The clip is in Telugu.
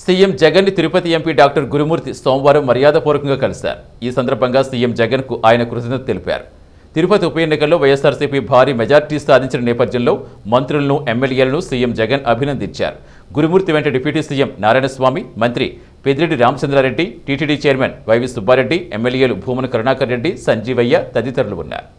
సీఎం జగన్ని తిరుపతి ఎంపీ డాక్టర్ గురుమూర్తి సోమవారం మర్యాదపూర్వకంగా కలిశారు ఈ సందర్భంగా సీఎం జగన్కు ఆయన కృతజ్ఞత తెలిపారు తిరుపతి ఉప ఎన్నికల్లో వైఎస్ఆర్సీపీ భారీ మెజార్టీ సాధించిన నేపథ్యంలో మంత్రులను ఎమ్మెల్యేలను సీఎం జగన్ అభినందించారు గురుమూర్తి వెంట డిప్యూటీ సీఎం నారాయణస్వామి మంత్రి Peddireddy Ramachandra Reddy TTD chairman YV Subba Reddy ఎమ్మెల్యేలు భూమన కరుణాకర్ రెడ్డి సంజీవయ్య తదితరులు ఉన్నారు